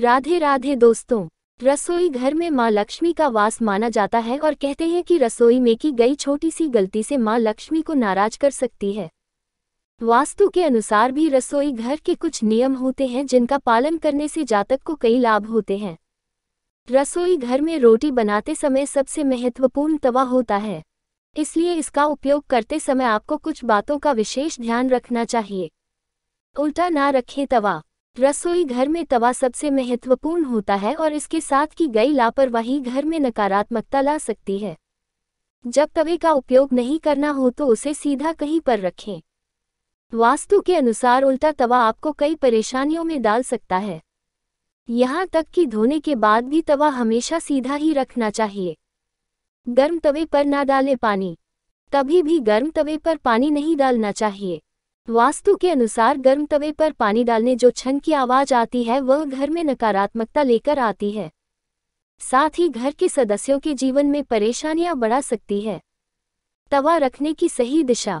राधे राधे दोस्तों रसोई घर में माँ लक्ष्मी का वास माना जाता है और कहते हैं कि रसोई में की गई छोटी सी गलती से माँ लक्ष्मी को नाराज कर सकती है वास्तु के अनुसार भी रसोई घर के कुछ नियम होते हैं जिनका पालन करने से जातक को कई लाभ होते हैं रसोई घर में रोटी बनाते समय सबसे महत्वपूर्ण तवा होता है इसलिए इसका उपयोग करते समय आपको कुछ बातों का विशेष ध्यान रखना चाहिए उल्टा ना रखें तवा रसोई घर में तवा सबसे महत्वपूर्ण होता है और इसके साथ की गई लापरवाही घर में नकारात्मकता ला सकती है जब तवे का उपयोग नहीं करना हो तो उसे सीधा कहीं पर रखें वास्तु के अनुसार उल्टा तवा आपको कई परेशानियों में डाल सकता है यहाँ तक कि धोने के बाद भी तवा हमेशा सीधा ही रखना चाहिए गर्म तवे पर ना डालें पानी कभी भी गर्म तवे पर पानी नहीं डालना चाहिए वास्तु के अनुसार गर्म तवे पर पानी डालने जो छन की आवाज आती है वह घर में नकारात्मकता लेकर आती है साथ ही घर के सदस्यों के जीवन में परेशानियां बढ़ा सकती है तवा रखने की सही दिशा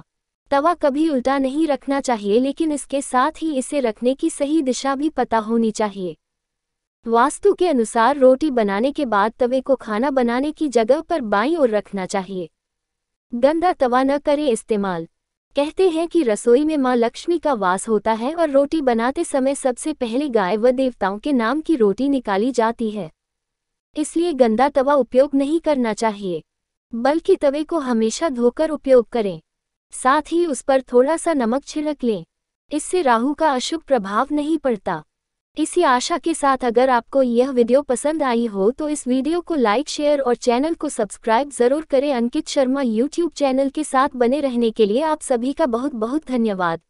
तवा कभी उल्टा नहीं रखना चाहिए लेकिन इसके साथ ही इसे रखने की सही दिशा भी पता होनी चाहिए वास्तु के अनुसार रोटी बनाने के बाद तवे को खाना बनाने की जगह पर बाई ओर रखना चाहिए गंदा तवा न करें इस्तेमाल कहते हैं कि रसोई में माँ लक्ष्मी का वास होता है और रोटी बनाते समय सबसे पहले गाय व देवताओं के नाम की रोटी निकाली जाती है इसलिए गंदा तवा उपयोग नहीं करना चाहिए बल्कि तवे को हमेशा धोकर उपयोग करें साथ ही उस पर थोड़ा सा नमक छिड़क लें इससे राहु का अशुभ प्रभाव नहीं पड़ता इसी आशा के साथ अगर आपको यह वीडियो पसंद आई हो तो इस वीडियो को लाइक शेयर और चैनल को सब्सक्राइब जरूर करें अंकित शर्मा यूट्यूब चैनल के साथ बने रहने के लिए आप सभी का बहुत बहुत धन्यवाद